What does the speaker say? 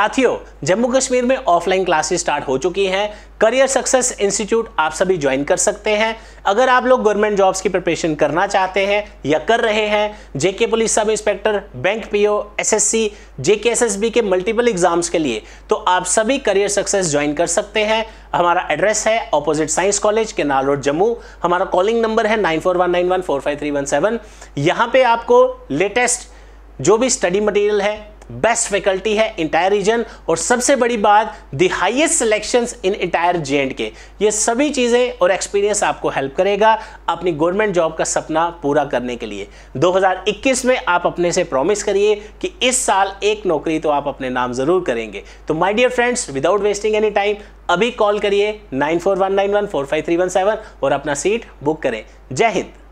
साथियों जम्मू कश्मीर में offline classes start हो चुकी हैं करियर सक्सेस इंस्टीट्यूट आप सभी ज्वाइन कर सकते हैं अगर आप लोग गवर्नमेंट जॉब्स की प्रिपरेशन करना चाहते हैं या कर रहे हैं J K police sub inspector bank PO SSC JKSSB के मल्टीपल एग्जाम्स के लिए तो आप सभी करियर सक्सेस ज्वाइन कर सकते हैं हमारा एड्रेस है opposite science college canal road Jammu हमारा कॉलिंग नंबर है nine four one nine one four five three one seven यहाँ पे आपको लेटेस्ट जो भी स्टडी मटेरियल है बेस्ट फैकल्टी है इंटायर रीजन और सबसे बड़ी बात the highest selections in entire J and K ये सभी चीज़ें और एक्सपीरियंस आपको हेल्प करेगा अपनी गवर्नमेंट जॉब का सपना पूरा करने के लिए 2021 में आप अपने से प्रॉमिस करिए कि इस साल एक नौकरी तो आप अपने नाम ज़रूर करेंगे तो my dear friends without wasting any time अभी कॉल करिए नाइन और अपना सीट बुक करें जय हिंद